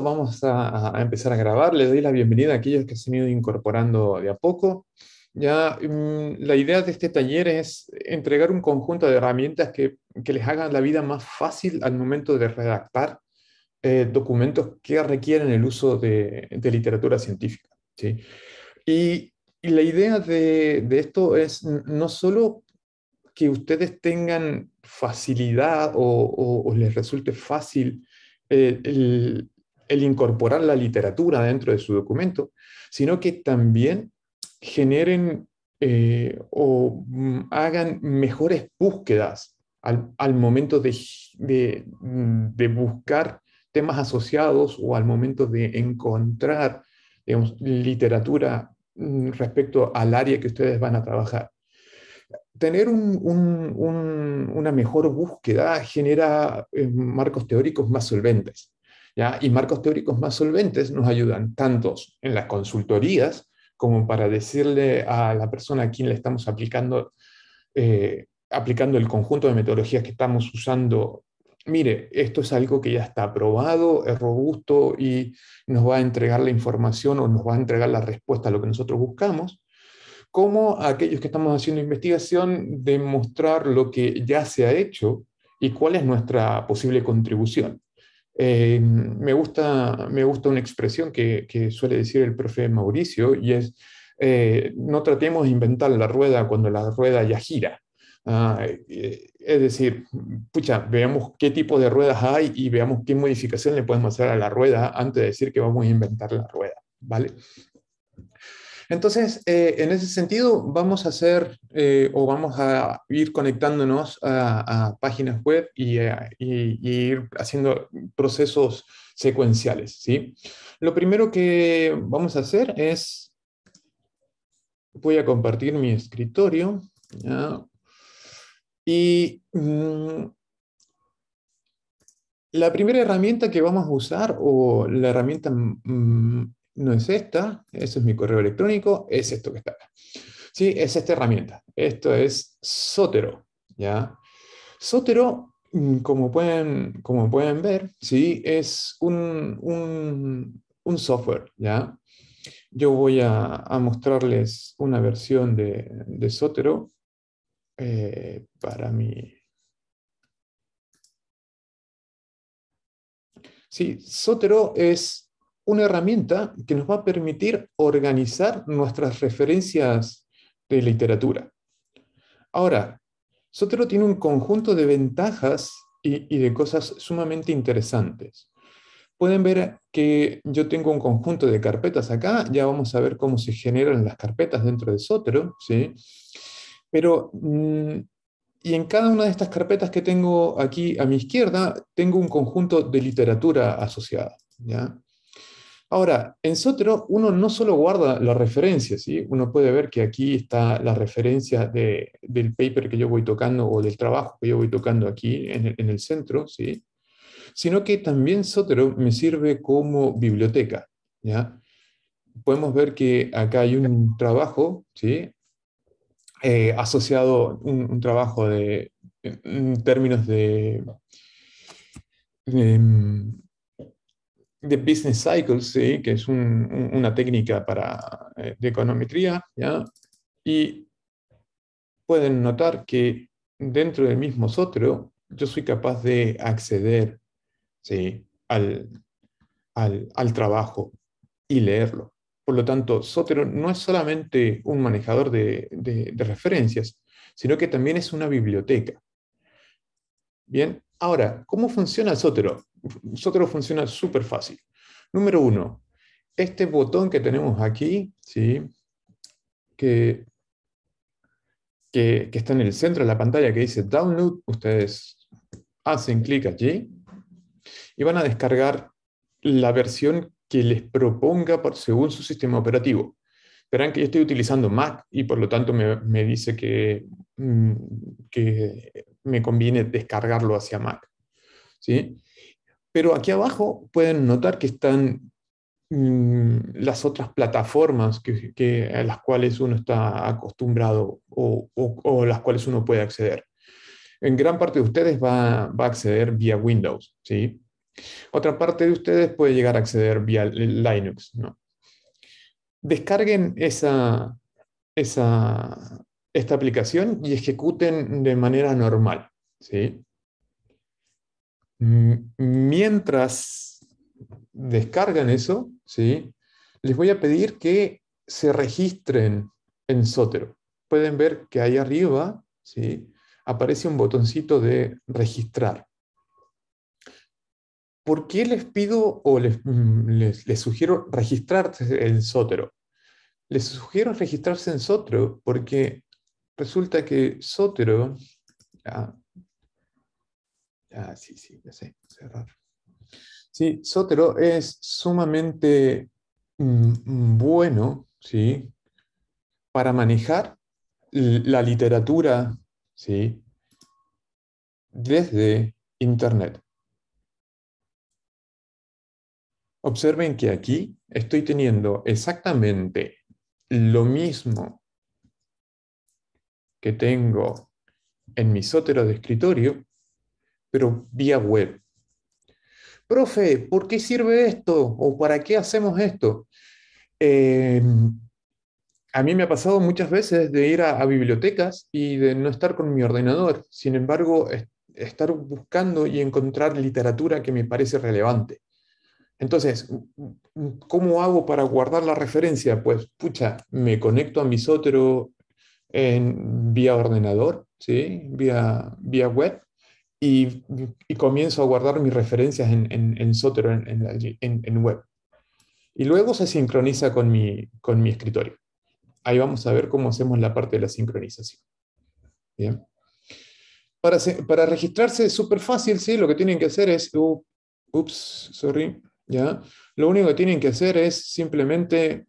Vamos a, empezar a grabar. Les doy la bienvenida a aquellos que se han ido incorporando de a poco. Ya mm, la idea de este taller es entregar un conjunto de herramientas que, que les hagan la vida más fácil al momento de redactar eh, documentos que requieren el uso de, literatura científica. ¿sí? Y, la idea de, esto es no solo que ustedes tengan facilidad o, les resulte fácil eh, el, el incorporar la literatura dentro de su documento, sino que también generen eh, o mm, hagan mejores búsquedas al, momento de, buscar temas asociados o al momento de encontrar literatura mm, respecto al área que ustedes van a trabajar. Tener una mejor búsqueda genera eh, marcos teóricos más solventes. Y marcos teóricos más solventes nos ayudan tanto en las consultorías como para decirle a la persona a quien le estamos aplicando, eh, aplicando el conjunto de metodologías que estamos usando mire, esto es algo que ya está aprobado, es robusto y nos va a entregar la información o nos va a entregar la respuesta a lo que nosotros buscamos, como aquellos que estamos haciendo investigación demostrar lo que ya se ha hecho y cuál es nuestra posible contribución. Eh, me, gusta, una expresión que, suele decir el profe Mauricio y es, eh, no tratemos de inventar la rueda cuando la rueda ya gira. Ah, eh, es decir, pucha, veamos qué tipo de ruedas hay y veamos qué modificación le podemos hacer a la rueda antes de decir que vamos a inventar la rueda, ¿vale? Entonces, eh, en ese sentido, vamos a hacer eh, o vamos a ir conectándonos a, páginas web eh, y, ir haciendo procesos secuenciales, ¿sí? Lo primero que vamos a hacer es, voy a compartir mi escritorio, y... Mm, la primera herramienta que vamos a usar o la herramienta mm, no es esta, eso es mi correo electrónico, es esto que está acá. ¿Sí? Es esta herramienta. Esto es Sotero, ¿ya? Sotero, mm, como pueden, como pueden ver, ¿sí? Es un, software, ¿ya? Yo voy a, mostrarles una versión de, de Sotero eh, para mi... Sí, Sotero es una herramienta que nos va a permitir organizar nuestras referencias de literatura. Ahora, Sotero tiene un conjunto de ventajas y, de cosas sumamente interesantes. Pueden ver que yo tengo un conjunto de carpetas acá, ya vamos a ver cómo se generan las carpetas dentro de Sotero, ¿sí? Pero mm, y en cada una de estas carpetas que tengo aquí a mi izquierda, tengo un conjunto de literatura asociada. ¿ya? Ahora, en Sotero uno no solo guarda las referencias, ¿sí? uno puede ver que aquí está la referencia del paper que yo voy tocando o del trabajo que yo voy tocando aquí en el, centro, ¿sí? sino que también Sotero me sirve como biblioteca. ¿ya? Podemos ver que acá hay un trabajo ¿sí? Eh, asociado, un, un, trabajo de, en términos de em, de business cycles, ¿sí? que es una técnica eh, de econometría, y pueden notar que dentro del mismo Sotero, yo soy capaz de acceder al, trabajo y leerlo. Por lo tanto, Sotero no es solamente un manejador de, de, referencias, sino que también es una biblioteca. Bien, ahora, ¿cómo funciona Sotero? nosotros funciona súper fácil. Número uno, este botón que tenemos aquí, ¿sí? que, que, está en el centro de la pantalla que dice Download, ustedes hacen clic allí y van a descargar la versión que les proponga por, según su sistema operativo. Verán que yo estoy utilizando Mac y por lo tanto me, dice que, mm, que, me conviene descargarlo hacia Mac. ¿sí? Pero aquí abajo pueden notar que están mm, las otras plataformas a las cuales uno está acostumbrado o, a las cuales uno puede acceder. En gran parte de ustedes va, a acceder vía Windows, Otra parte de ustedes puede llegar a acceder vía Linux, Descarguen esa, esta aplicación y ejecuten de manera normal, ¿sí? Mientras descargan eso, ¿sí? les voy a pedir que se registren en Sotero. Pueden ver que ahí arriba ¿sí? aparece un botoncito de registrar. ¿Por qué les pido o les, mm, les, les sugiero registrarse en Sotero? Les sugiero registrarse en Sotero porque resulta que Sotero, Ah, sí, sí, sé, cerrar. Sí, Sotero es sumamente mm, mm, bueno, ¿sí? Para manejar la literatura, ¿sí? Desde Internet. Observen que aquí estoy teniendo exactamente lo mismo que tengo en mi sótero de escritorio, pero vía web. Profe, ¿por qué sirve esto? ¿O para qué hacemos esto? Em, a mí me ha pasado muchas veces de ir a, bibliotecas y de no estar con mi ordenador. Sin embargo, estar buscando y encontrar literatura que me parece relevante. Entonces, ¿cómo hago para guardar la referencia? Pues, pucha, me conecto a mi en, vía ordenador, ¿sí? vía, vía web, y, comienzo a guardar mis referencias en, en, en Sotero, en, web. Y luego se sincroniza con mi, con mi escritorio. Ahí vamos a ver cómo hacemos la parte de la sincronización. Bien. Para, registrarse es súper fácil, ¿sí? Lo que tienen que hacer es... oops uh, sorry. ¿Ya? Lo único que tienen que hacer es simplemente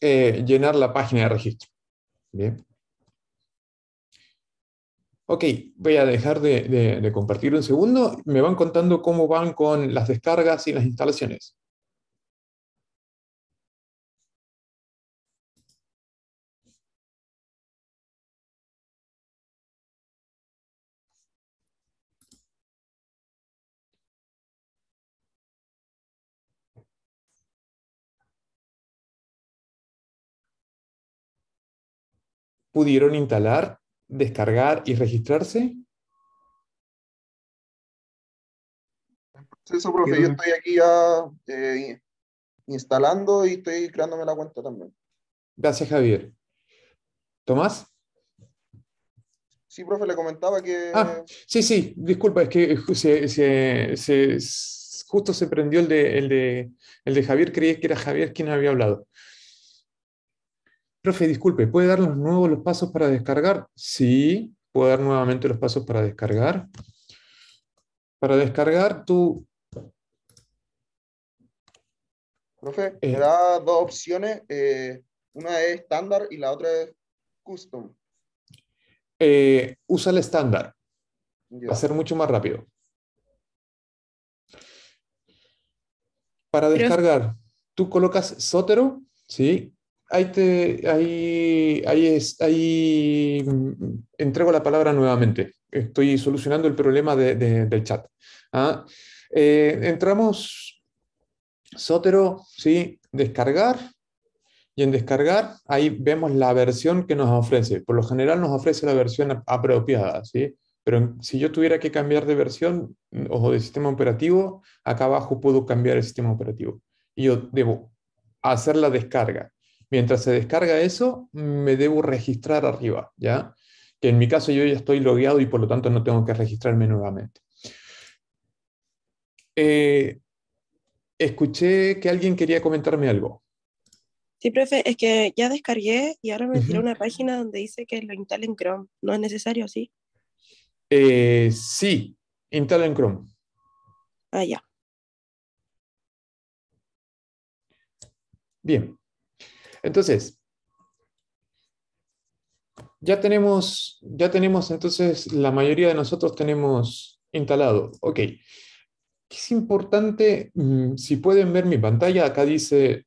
eh, llenar la página de registro. Bien. Ok, voy a dejar de, compartir un segundo. Me van contando cómo van con las descargas y las instalaciones. pudieron instalar descargar y registrarse? Eso, profe, yo estoy aquí ya eh, instalando y estoy creándome la cuenta también. Gracias, Javier. ¿Tomás? Sí, profe, le comentaba que... Ah, sí, sí, disculpa, es que se, justo se prendió el de, el de, el de Javier, creí que era Javier quien había hablado. Profe, disculpe, ¿puede dar los nuevos los pasos para descargar? Sí, puedo dar nuevamente los pasos para descargar. Para descargar, tú... Profe, eh. da dos opciones. Eh, una es estándar y la otra es custom. Eh, usa el estándar. Va a ser mucho más rápido. Para descargar, tú colocas sótero, ¿sí? ahí te, ahí, ahí, es, ahí mm, entrego la palabra nuevamente. Estoy solucionando el problema del chat. ¿ah? Eh, entramos, Sotero, ¿sí? descargar. Y en descargar, ahí vemos la versión que nos ofrece. Por lo general nos ofrece la versión apropiada. ¿sí? Pero si yo tuviera que cambiar de versión mm, o de sistema operativo, acá abajo puedo cambiar el sistema operativo. Y yo debo hacer la descarga. Mientras se descarga eso, me debo registrar arriba, ¿ya? Que en mi caso yo ya estoy logueado y por lo tanto no tengo que registrarme nuevamente. Eh, escuché que alguien quería comentarme algo. Sí, profe, es que ya descargué y ahora me tiró una página donde dice que lo instale en Chrome. ¿No es necesario, sí? Eh, sí, instala en Chrome. Ah, ya. Bien. Entonces, ya tenemos, ya tenemos entonces, la mayoría de nosotros tenemos instalado. Ok. Es importante, mm, si pueden ver mi pantalla, acá dice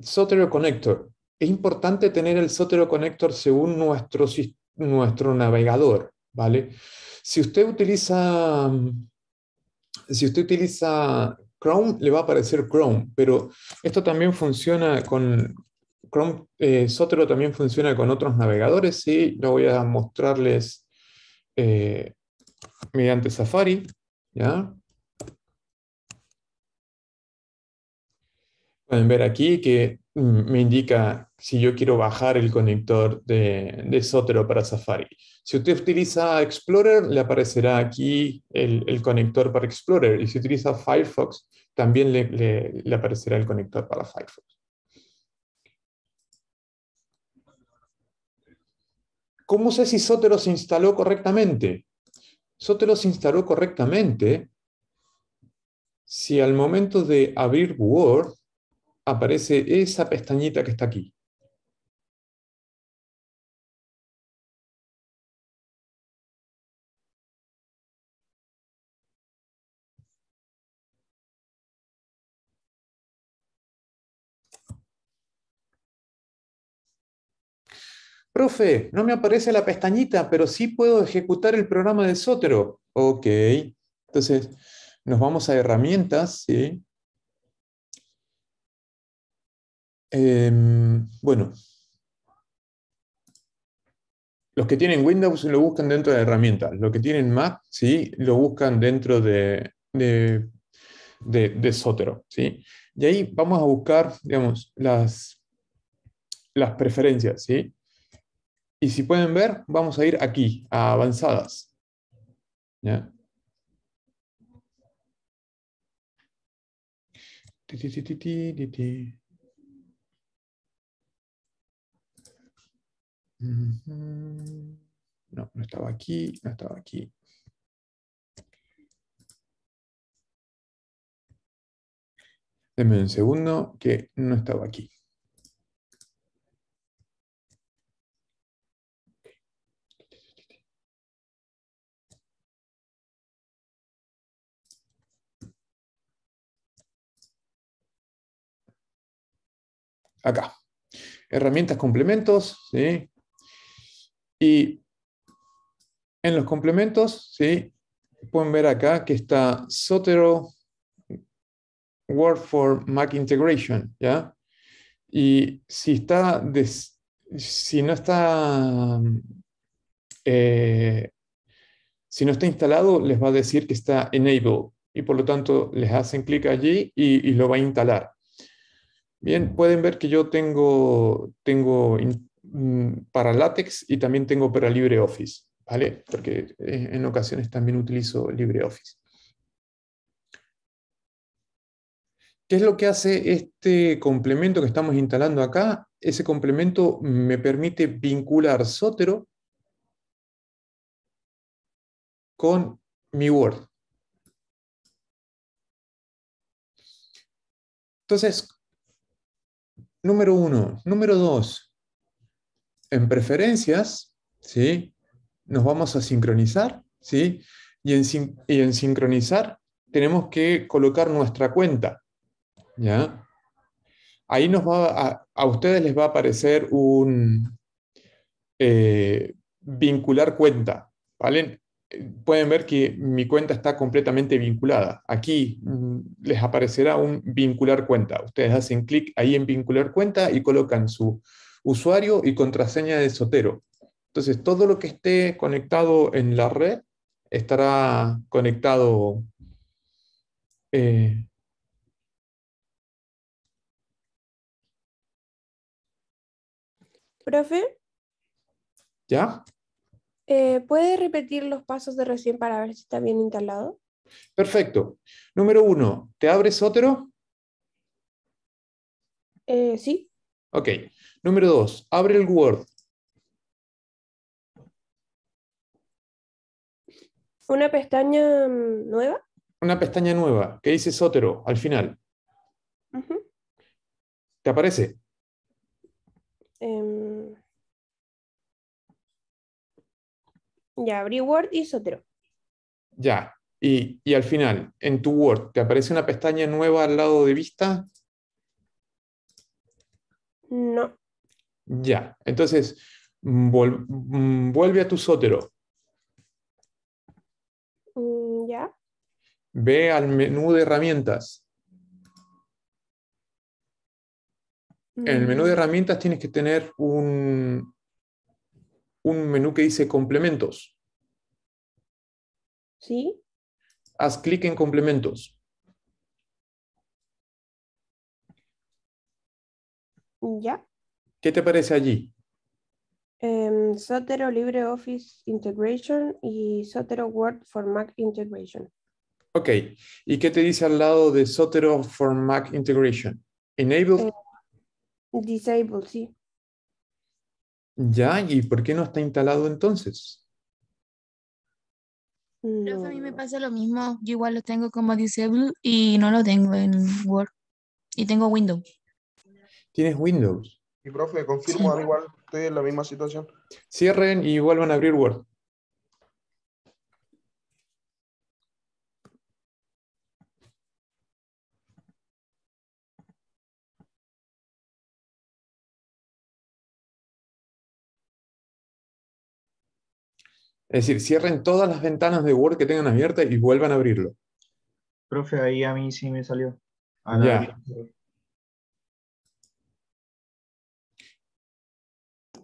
Sotero Connector. Es importante tener el Sotero Connector según nuestro, nuestro navegador, ¿vale? Si usted utiliza, mm, si usted utiliza Chrome, le va a aparecer Chrome, pero esto también funciona con, Chrome eh, Sotero también funciona con otros navegadores, sí. Lo voy a mostrarles eh, mediante Safari. ¿ya? Pueden ver aquí que mm, me indica si yo quiero bajar el conector de, de Sotero para Safari. Si usted utiliza Explorer, le aparecerá aquí el, conector para Explorer. Y si utiliza Firefox, también le aparecerá el conector para Firefox. ¿Cómo sé si Sotero se instaló correctamente? Sotero se instaló correctamente si al momento de abrir Word aparece esa pestañita que está aquí. profe, no me aparece la pestañita, pero sí puedo ejecutar el programa de Sotero. Ok, entonces nos vamos a herramientas, ¿sí? Em, bueno, los que tienen Windows lo buscan dentro de herramientas, los que tienen Mac, ¿sí? Lo buscan dentro de, de, Sotero, ¿sí? Y ahí vamos a buscar, digamos, las, las preferencias, ¿sí? Y si pueden ver, vamos a ir aquí, a avanzadas. No, no estaba aquí, no estaba aquí. Denme un segundo que no estaba aquí. acá. Herramientas, complementos, Y en los complementos, ¿sí? Pueden ver acá que está Sotero Word for Mac Integration, ¿ya? Y si está, si no está, eh, si no está instalado, les va a decir que está Enable y por lo tanto les hacen clic allí y, lo va a instalar. Bien, pueden ver que yo tengo, tengo mm, para LaTeX y también tengo para LibreOffice, ¿vale? Porque eh, en ocasiones también utilizo LibreOffice. ¿Qué es lo que hace este complemento que estamos instalando acá? Ese complemento me permite vincular Sotero con mi Word. Entonces, número uno. Número dos, en preferencias, ¿sí? Nos vamos a sincronizar, ¿sí? Y en, en sincronizar tenemos que colocar nuestra cuenta, ¿ya? Ahí nos va a, ustedes les va a aparecer un eh, vincular cuenta, ¿vale? pueden ver que mi cuenta está completamente vinculada. Aquí mm, les aparecerá un vincular cuenta. Ustedes hacen clic ahí en vincular cuenta y colocan su usuario y contraseña de Sotero. Entonces, todo lo que esté conectado en la red estará conectado eh, ¿Profe? ¿Ya? Eh, ¿Puede repetir los pasos de recién para ver si está bien instalado? Perfecto. Número uno, ¿te abre Sotero? Eh, sí. Ok. Número dos, abre el Word. Una pestaña mm, nueva. Una pestaña nueva que dice Sotero al final. ¿Te aparece? Em, Ya, abrí Word y Sotero. Ya, y, y, al final, en tu Word, ¿te aparece una pestaña nueva al lado de vista? No. Ya, entonces, vuelve a tu Sotero. Mm, ya. Ve al menú de herramientas. En el menú de mm. herramientas tienes que tener un, un menú que dice complementos. Sí. Haz clic en complementos. Ya. ¿Qué te parece allí? Sotero em, LibreOffice Integration y Sotero Word for Mac Integration. Ok. ¿Y qué te dice al lado de Sotero for Mac Integration? Enable. Eh, disable, sí. Ya, ¿y por qué no está instalado entonces? a mí me mm. pasa lo mismo. Yo igual lo tengo como disable y no lo tengo en Word. Y tengo Windows. ¿Tienes Windows? Y profe, confirmo, igual estoy en la misma situación. Cierren y vuelvan a abrir Word. Es decir, cierren todas las ventanas de Word que tengan abiertas y vuelvan a abrirlo. Profe, ahí a mí sí me salió.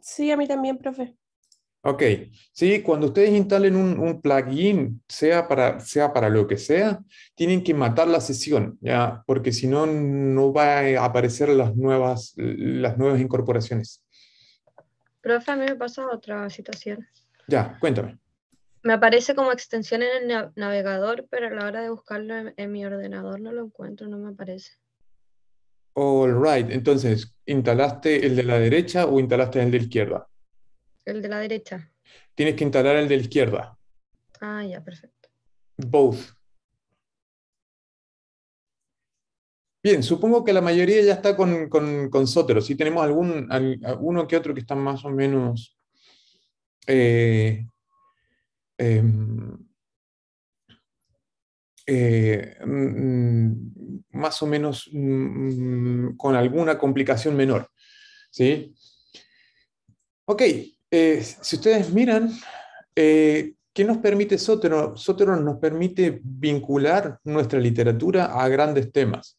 Sí, a mí también, profe. Ok, sí, cuando ustedes instalen un, plugin, sea para, sea para lo que sea, tienen que matar la sesión, ¿ya? porque si no, no van a aparecer las nuevas, las nuevas incorporaciones. Profe, a mí me pasa otra situación. Ya, cuéntame. Me aparece como extensión en el navegador, pero a la hora de buscarlo en, mi ordenador no lo encuentro, no me aparece. All right, entonces, ¿instalaste el de la derecha o instalaste el de izquierda? El de la derecha. Tienes que instalar el de la izquierda. Ah, ya, perfecto. Both. Bien, supongo que la mayoría ya está con, con, con Sotero. Si tenemos algún, que otro que está más o menos eh, em, eh, mm, mm, más o menos mm, con alguna complicación menor. Ok, eh, si ustedes miran, ¿Qué nos permite Sotero? Sotero nos permite vincular nuestra literatura a grandes temas.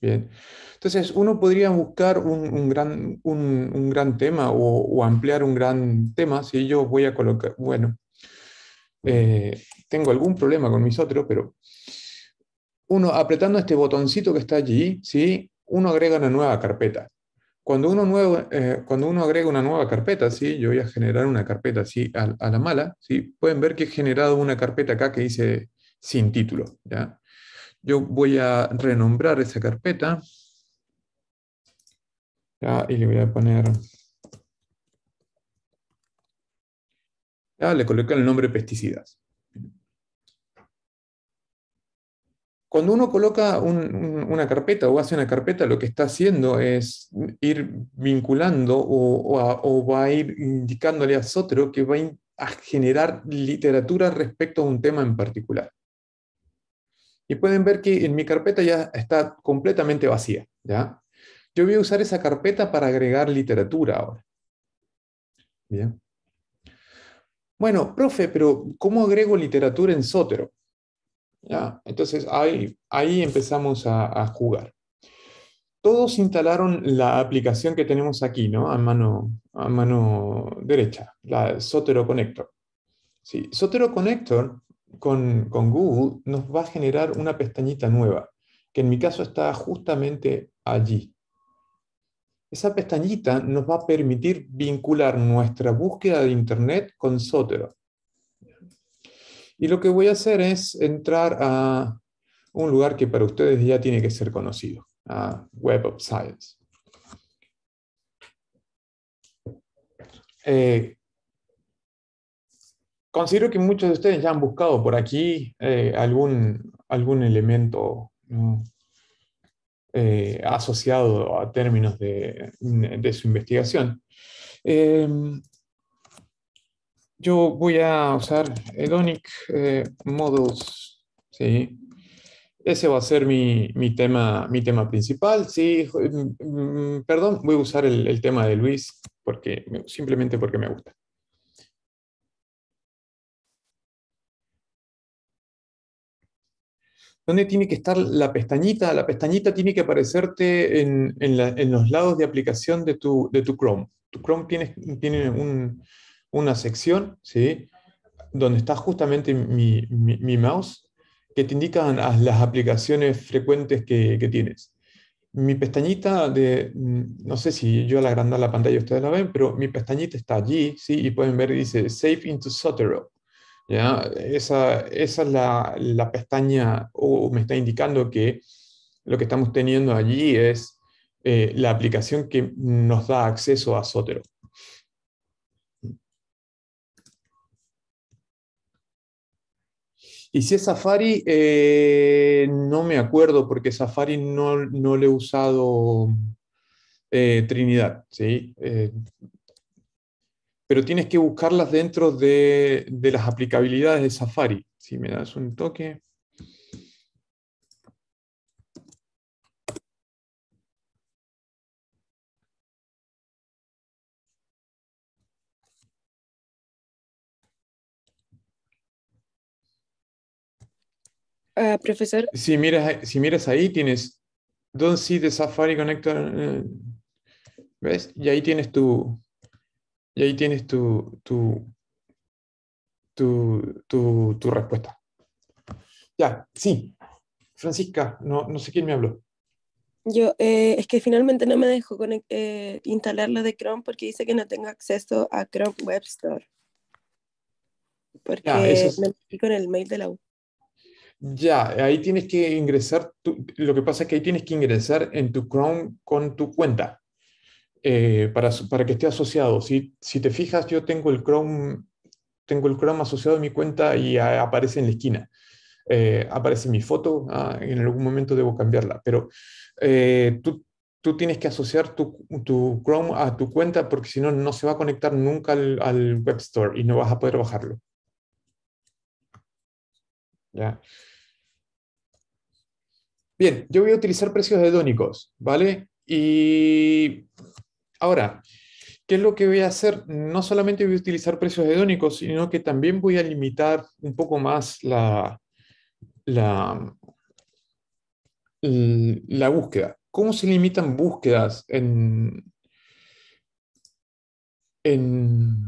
Bien. Entonces, uno podría buscar un, gran, un, gran tema o, ampliar un gran tema si yo voy a colocar, bueno, eh, tengo algún problema con mis otros, pero uno apretando este botoncito que está allí, ¿sí? uno agrega una nueva carpeta. Cuando uno, nuevo, eh, cuando uno agrega una nueva carpeta, ¿sí? yo voy a generar una carpeta así a, la mala, ¿sí? pueden ver que he generado una carpeta acá que dice sin título. ¿ya? Yo voy a renombrar esa carpeta, y le voy a poner... Ah, le coloca el nombre pesticidas. Cuando uno coloca una carpeta o hace una carpeta, lo que está haciendo es ir vinculando o, va a ir indicándole a Sotero que va a generar literatura respecto a un tema en particular. Y pueden ver que en mi carpeta ya está completamente vacía, ¿ya? Yo voy a usar esa carpeta para agregar literatura ahora. Bien. Bueno, profe, pero ¿cómo agrego literatura en Sotero? Ya, entonces ahí, ahí empezamos a, jugar. Todos instalaron la aplicación que tenemos aquí, ¿no? A mano, a mano derecha, la Sotero Connector. Sí, Sotero Connector con, con Google nos va a generar una pestañita nueva, que en mi caso está justamente allí. Esa pestañita nos va a permitir vincular nuestra búsqueda de Internet con Sotero. Y lo que voy a hacer es entrar a un lugar que para ustedes ya tiene que ser conocido, a Web of Science. Eh, considero que muchos de ustedes ya han buscado por aquí eh, algún, algún elemento mm, eh, asociado a términos de, su investigación. Eh, yo voy a usar Hedonic Modus, eh, Models, Ese va a ser mi, tema, mi tema principal, ¿sí? Mm, mm, perdón, voy a usar el, el tema de Luis, porque, simplemente porque me gusta. ¿Dónde tiene que estar la pestañita? La pestañita tiene que aparecerte en, los lados de aplicación de tu, de tu Chrome. Tu Chrome tiene, tiene una sección, ¿sí? Donde está justamente mi, mouse, que te indican las aplicaciones frecuentes que, tienes. Mi pestañita de, mm, no sé si yo al agrandar la pantalla ustedes la ven, pero mi pestañita está allí, ¿sí? Y pueden ver, dice Save into Sotero. Esa, es la, pestaña o me está indicando que lo que estamos teniendo allí es eh, la aplicación que nos da acceso a Sotero. Y si es Safari, eh, no me acuerdo porque Safari no, le he usado eh, Trinidad, ¿sí? pero tienes que buscarlas dentro de, las aplicabilidades de Safari. Si me das un toque. Ah, profesor. Si miras, si miras ahí, tienes Don't see the Safari Connector. Eh, ¿Ves? Y ahí tienes tu, y ahí tienes tu, tu, respuesta. Ya, sí. Francisca, no, no sé quién me habló. Yo, eh, es que finalmente no me dejó eh, instalar la de Chrome porque dice que no tengo acceso a Chrome Web Store. Porque me metí con el mail de la U. Ya, ahí tienes que ingresar, lo que pasa es que ahí tienes que ingresar en tu Chrome con tu cuenta. Eh, para, para, que esté asociado. Si, si, te fijas, yo tengo el Chrome, tengo el Chrome asociado a mi cuenta y aparece en la esquina. Eh, aparece mi foto, ah, en algún momento debo cambiarla, pero eh, tú, tú, tienes que asociar tu, tu, Chrome a tu cuenta porque si no, no se va a conectar nunca al, Web Store y no vas a poder bajarlo. ¿Ya? Bien, yo voy a utilizar precios hedónicos, ¿vale? Y Ahora, ¿qué es lo que voy a hacer? No solamente voy a utilizar precios hedónicos, sino que también voy a limitar un poco más la, la, búsqueda. ¿Cómo se limitan búsquedas en, en,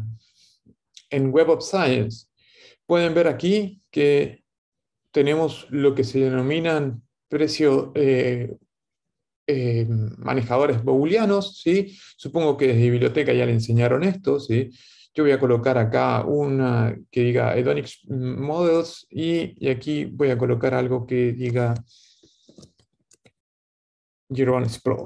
Web of Science? Pueden ver aquí que tenemos lo que se denominan precios eh, eh, manejadores booleanos, ¿sí? Supongo que desde biblioteca ya le enseñaron esto, ¿sí? Yo voy a colocar acá una que diga hedonic models y, aquí voy a colocar algo que diga Jerome Pro,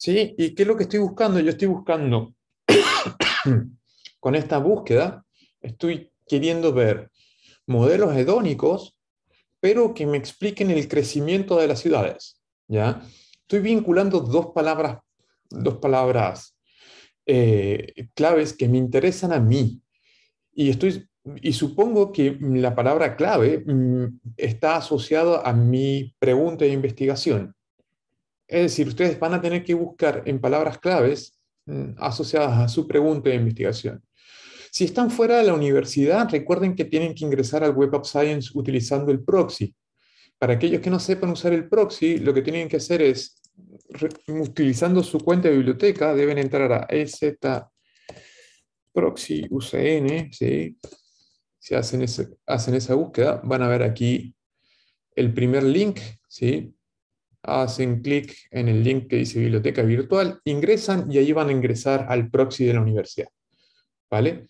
¿Sí? ¿Y qué es lo que estoy buscando? Yo estoy buscando con esta búsqueda, estoy queriendo ver modelos hedónicos pero que me expliquen el crecimiento de las ciudades. ¿ya? Estoy vinculando dos palabras, dos palabras eh, claves que me interesan a mí. Y, estoy, y supongo que la palabra clave mm, está asociada a mi pregunta de investigación. Es decir, ustedes van a tener que buscar en palabras claves mm, asociadas a su pregunta de investigación. Si están fuera de la universidad, recuerden que tienen que ingresar al Web of Science utilizando el proxy. Para aquellos que no sepan usar el proxy, lo que tienen que hacer es, utilizando su cuenta de biblioteca, deben entrar a ezproxyucn, ¿sí? si hacen, hacen esa búsqueda, van a ver aquí el primer link, hacen clic en el link que dice biblioteca virtual, ingresan y ahí van a ingresar al proxy de la universidad. ¿Vale?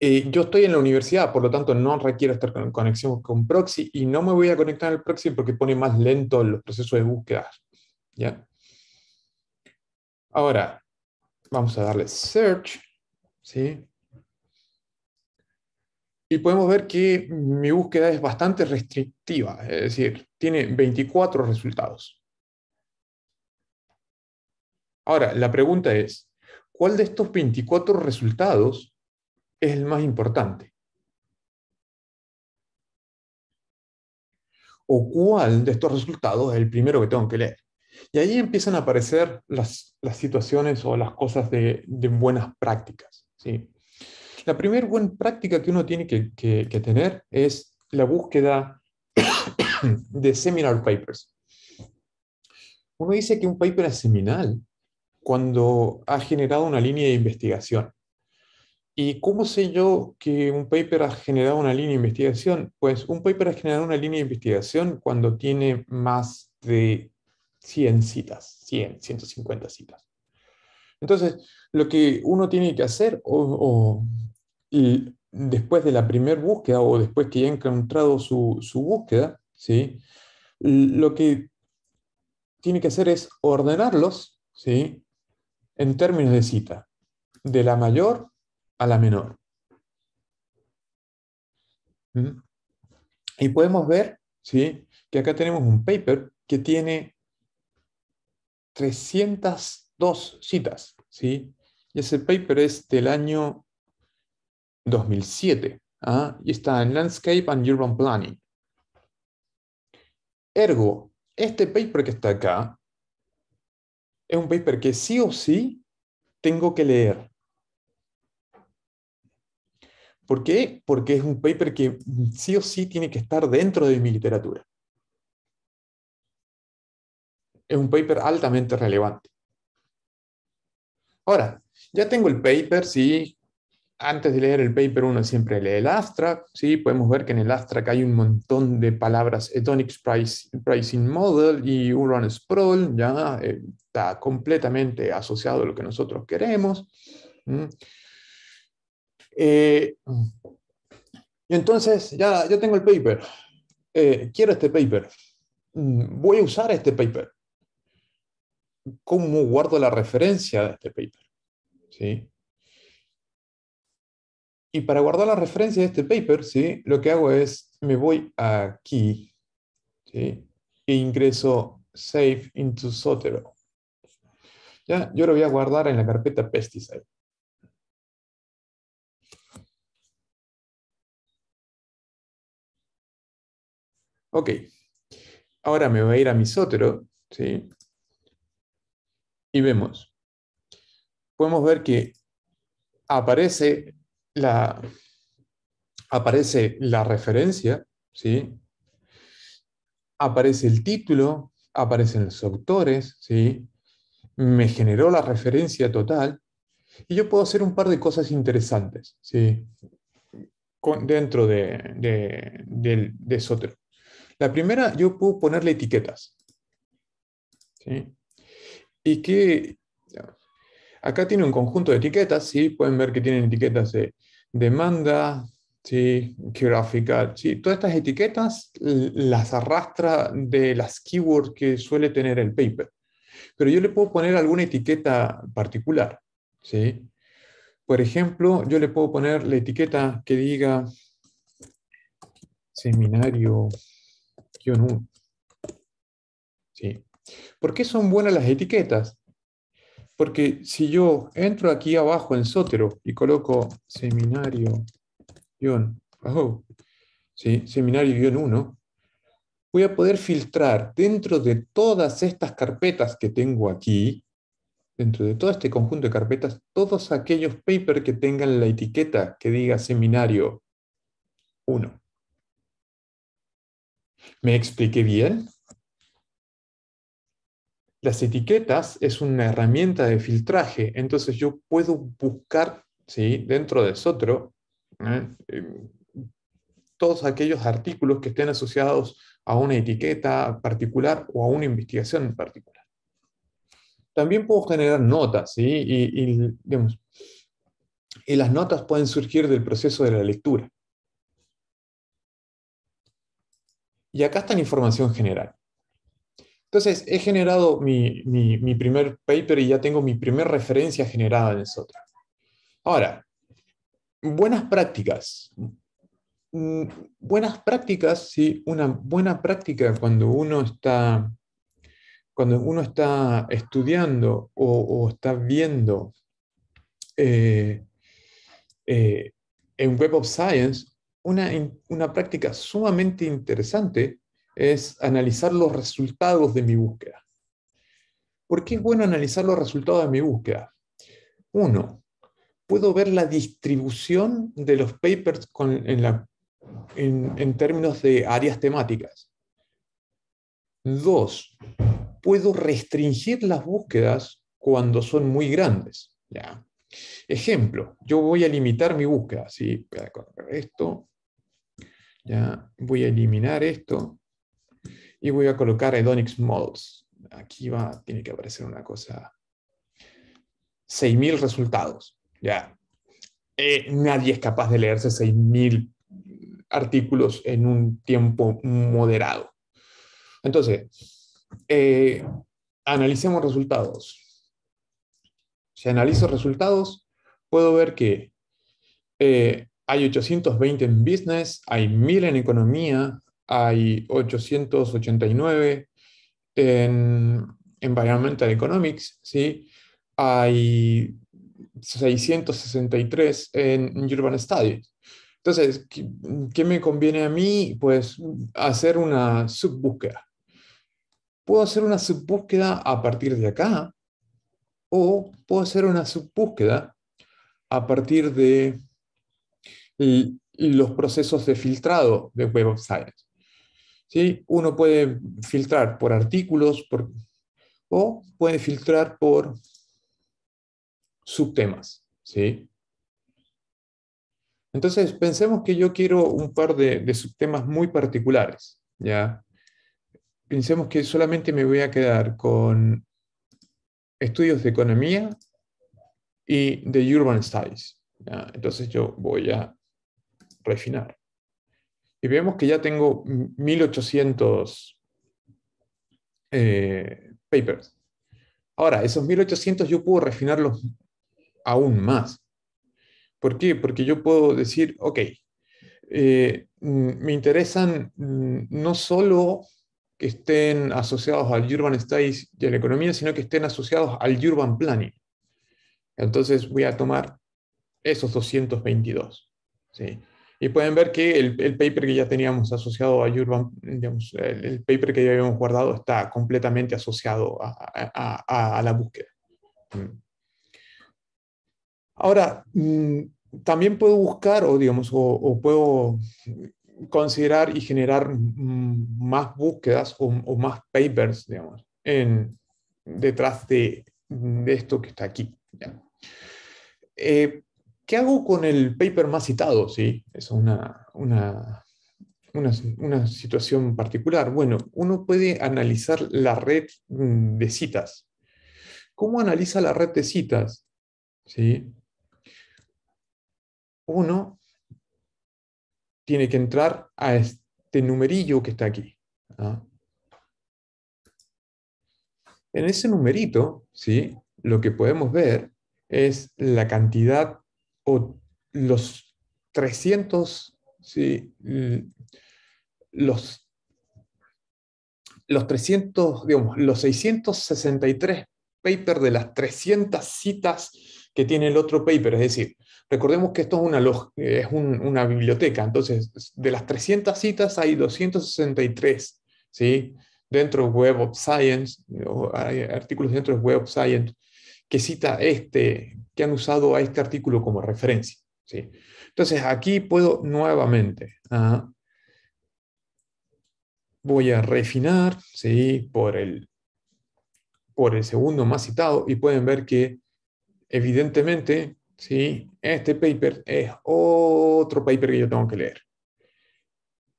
Eh, yo estoy en la universidad, por lo tanto no requiero estar con conexión con proxy y no me voy a conectar al proxy porque pone más lento los procesos de búsqueda. Ahora, vamos a darle search. Y podemos ver que mi búsqueda es bastante restrictiva, es decir, tiene 24 resultados. Ahora, la pregunta es, ¿cuál de estos 24 resultados es el más importante? ¿O cuál de estos resultados es el primero que tengo que leer? Y ahí empiezan a aparecer las, situaciones o las cosas de, buenas prácticas. ¿sí? La primera buena práctica que uno tiene que, que tener es la búsqueda de seminar papers. Uno dice que un paper es seminal cuando ha generado una línea de investigación. ¿Y cómo sé yo que un paper ha generado una línea de investigación? Pues un paper ha generado una línea de investigación cuando tiene más de 100 citas, 100, 150 citas. Entonces, lo que uno tiene que hacer o, después de la primera búsqueda o después que ya ha encontrado su, búsqueda, ¿sí? lo que tiene que hacer es ordenarlos ¿sí? en términos de cita, de la mayor a la menor. Y podemos ver ¿sí? que acá tenemos un paper que tiene 302 citas. ¿sí? Y ese paper es del año 2007 ¿ah? y está en Landscape and Urban Planning. Ergo, este paper que está acá es un paper que sí o sí tengo que leer. ¿Por qué? Porque es un paper que sí o sí tiene que estar dentro de mi literatura. Es un paper altamente relevante. Ahora, ya tengo el paper, sí. Antes de leer el paper uno siempre lee el abstract, sí. Podemos ver que en el abstract hay un montón de palabras, Etonics price, Pricing Model y Urban Sprawl, ya eh, está completamente asociado a lo que nosotros queremos y eh, entonces, ya, yo tengo el paper, eh, quiero este paper, mm, voy a usar este paper. ¿Cómo guardo la referencia de este paper? Y para guardar la referencia de este paper, ¿sí? lo que hago es, me voy aquí e ingreso save into Sotero. ¿Ya? Yo lo voy a guardar en la carpeta pesticide. Ok, ahora me voy a ir a mi sótero, ¿sí? Y vemos. Podemos ver que aparece la, aparece la referencia, ¿sí? Aparece el título, aparecen los autores, ¿sí? Me generó la referencia total y yo puedo hacer un par de cosas interesantes, ¿sí? dentro de, de, de Sotero. La primera, yo puedo ponerle etiquetas. Y que acá tiene un conjunto de etiquetas, ¿sí? pueden ver que tienen etiquetas de demanda, ¿sí? geográfica, ¿sí? todas estas etiquetas las arrastra de las keywords que suele tener el paper. Pero yo le puedo poner alguna etiqueta particular. Por ejemplo, yo le puedo poner la etiqueta que diga seminario ¿Sí? ¿Por qué son buenas las etiquetas? Porque si yo entro aquí abajo en Sotero y coloco seminario seminario 1, voy a poder filtrar dentro de todas estas carpetas que tengo aquí, dentro de todo este conjunto de carpetas, todos aquellos papers que tengan la etiqueta que diga seminario 1. ¿Me expliqué bien? Las etiquetas es una herramienta de filtraje, entonces yo puedo buscar dentro de Sotro ¿eh? em, todos aquellos artículos que estén asociados a una etiqueta particular o a una investigación en particular. También puedo generar notas, y las notas pueden surgir del proceso de la lectura. Y acá está la información general. Entonces, he generado mi, primer paper y ya tengo mi primera referencia generada en Sotra. Ahora, buenas prácticas. Mm, buenas prácticas, sí, una buena práctica cuando uno está, cuando uno está estudiando o, está viendo eh, eh, en Web of Science una, práctica sumamente interesante es analizar los resultados de mi búsqueda. ¿Por qué es bueno analizar los resultados de mi búsqueda? Uno, puedo ver la distribución de los papers en, términos de áreas temáticas. Dos, puedo restringir las búsquedas cuando son muy grandes. Ejemplo, yo voy a limitar mi búsqueda. Voy a esto, ¿ya? Voy a eliminar esto y voy a colocar eDonix Models. Aquí va, tiene que aparecer una cosa. 6.000 resultados. Ya. Eh, nadie es capaz de leerse 6.000 artículos en un tiempo moderado. Entonces, eh, analicemos resultados. Si analizo resultados, puedo ver que eh, hay 820 en business, hay 1000 en economía, hay 889 en environmental economics, ¿sí? hay 663 en urban studies. Entonces, ¿qué, me conviene a mí? Pues hacer una subbúsqueda. Puedo hacer una subbúsqueda a partir de acá o puedo hacer una subbúsqueda a partir de los procesos de filtrado de Web of Science. Uno puede filtrar por artículos o puede filtrar por subtemas. ¿sí? Entonces, pensemos que yo quiero un par de, subtemas muy particulares. ¿ya? Pensemos que solamente me voy a quedar con estudios de economía y de urban studies. Entonces yo voy a refinar. Y vemos que ya tengo 1800 eh, papers. Ahora, esos 1800 yo puedo refinarlos aún más. ¿Por qué? Porque yo puedo decir, ok, eh, mm, me interesan mm, no solo que estén asociados al Urban Studies y a la economía, sino que estén asociados al Urban Planning. Entonces voy a tomar esos 222. ¿sí? Y pueden ver que el, paper que ya teníamos asociado a Urban, digamos, el, paper que ya habíamos guardado está completamente asociado a, la búsqueda. Mm. Ahora, mm, también puedo buscar o, digamos, o, puedo considerar y generar mm, más búsquedas o, más papers, digamos, en, detrás de, esto que está aquí. Eh, ¿qué hago con el paper más citado? ¿Sí? Es una, una, situación particular. Bueno, uno puede analizar la red mm, de citas. ¿Cómo analiza la red de citas? ¿Sí? Uno tiene que entrar a este numerillo que está aquí. ¿ah? En ese numerito, ¿sí? lo que podemos ver es la cantidad o los 300, sí, mm, los, los 300, digamos, los 663 papers de las 300 citas que tiene el otro paper, es decir, Recordemos que esto es, una, es una, biblioteca, entonces de las 300 citas hay 263, ¿sí? Dentro de Web of Science, hay artículos dentro de Web of Science, que cita este, que han usado a este artículo como referencia. ¿sí? Entonces, aquí puedo nuevamente, voy a refinar ¿sí? por, el, por el segundo más citado y pueden ver que evidentemente ¿sí? este paper es otro paper que yo tengo que leer.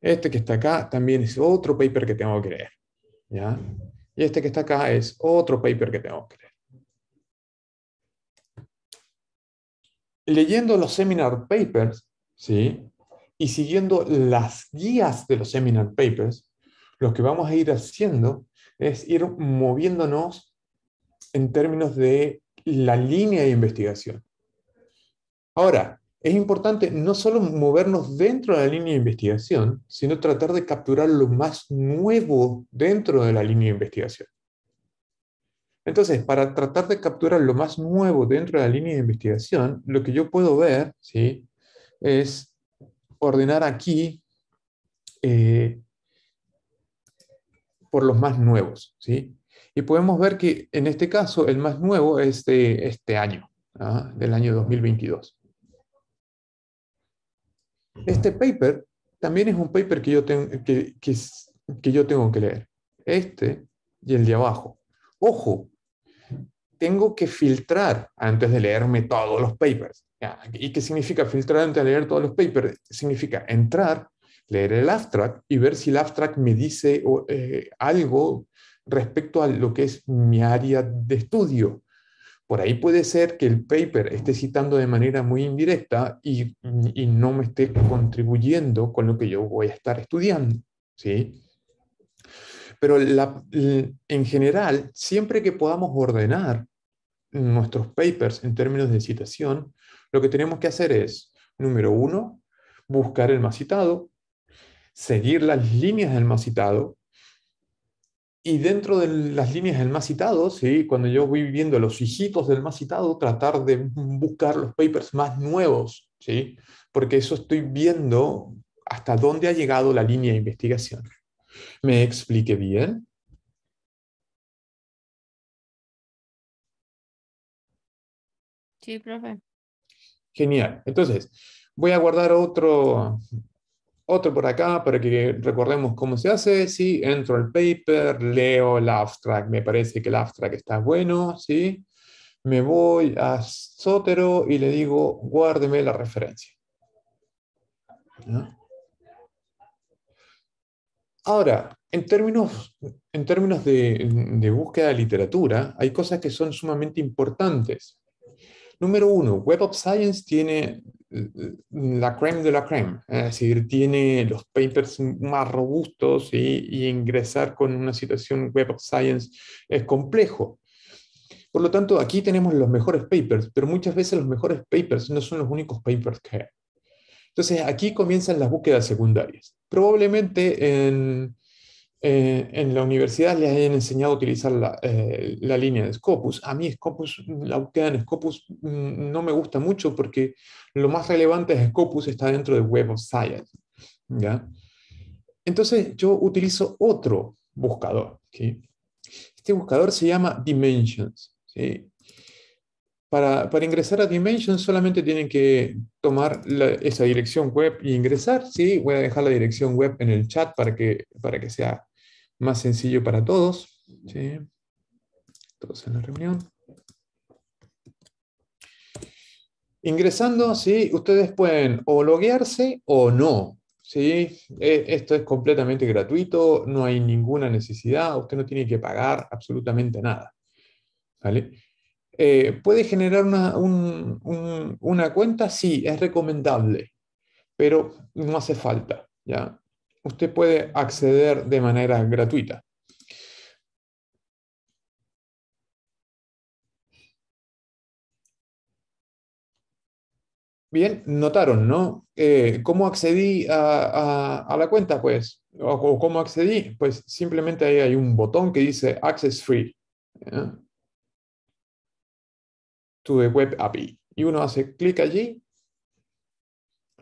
Este que está acá también es otro paper que tengo que leer. Y este que está acá es otro paper que tengo que leer. leyendo los seminar papers, ¿sí? Y siguiendo las guías de los seminar papers, lo que vamos a ir haciendo es ir moviéndonos en términos de la línea de investigación. Ahora, es importante no solo movernos dentro de la línea de investigación, sino tratar de capturar lo más nuevo dentro de la línea de investigación. Entonces, para tratar de capturar lo más nuevo dentro de la línea de investigación, lo que yo puedo ver ¿sí? es ordenar aquí eh, por los más nuevos. Y podemos ver que en este caso el más nuevo es de este año, ¿ah? del año 2022. Este paper también es un paper que yo, que yo tengo que leer. Este y el de abajo. Ojo, tengo que filtrar antes de leerme todos los papers. ¿Y qué significa filtrar antes de leer todos los papers? Significa entrar, leer el abstract y ver si el abstract me dice eh, algo respecto a lo que es mi área de estudio. Por ahí puede ser que el paper esté citando de manera muy indirecta y, y no me esté contribuyendo con lo que yo voy a estar estudiando. ¿sí? Pero en general, siempre que podamos ordenar nuestros papers en términos de citación, lo que tenemos que hacer es, número uno, buscar el más citado, seguir las líneas del más citado, y dentro de las líneas del más citado, ¿sí? cuando yo voy viendo los hijitos del más citado, tratar de buscar los papers más nuevos, ¿sí? porque eso estoy viendo hasta dónde ha llegado la línea de investigación. ¿Me explique bien? Sí, profe. Genial. Entonces, voy a guardar otro, otro por acá para que recordemos cómo se hace. Sí, entro al paper, leo el abstract. Me parece que el abstract está bueno, ¿sí? Me voy a Sotero y le digo, guárdeme la referencia. Ahora, en términos, en términos de, búsqueda de literatura, hay cosas que son sumamente importantes. Número uno, Web of Science tiene eh, la creme de la creme, es decir, tiene los papers más robustos y, ingresar con una situación Web of Science es complejo. Por lo tanto, aquí tenemos los mejores papers, pero muchas veces los mejores papers no son los únicos papers que hay. Entonces, aquí comienzan las búsquedas secundarias. Probablemente en, eh, la universidad les hayan enseñado a utilizar eh, la, línea de Scopus. A mí Scopus, la búsqueda en Scopus mm, no me gusta mucho porque lo más relevante de Scopus está dentro de Web of Science. Entonces yo utilizo otro buscador. Este buscador se llama Dimensions. ¿sí? Para, ingresar a Dimension solamente tienen que tomar esa dirección web y ingresar, ¿sí? Voy a dejar la dirección web en el chat para que, para que sea más sencillo para todos, Todos en la reunión. Ingresando, ¿sí? Ustedes pueden o loguearse o no, ¿sí? E, esto es completamente gratuito, no hay ninguna necesidad, usted no tiene que pagar absolutamente nada, ¿vale? Eh, ¿Puede generar una, cuenta? Sí, es recomendable, pero no hace falta. ¿ya? Usted puede acceder de manera gratuita. Bien, notaron, ¿no? Eh, ¿Cómo accedí a, la cuenta? Pues, o, ¿cómo accedí? Pues simplemente ahí hay un botón que dice Access Free. ¿ya? to Web API. Y uno hace clic allí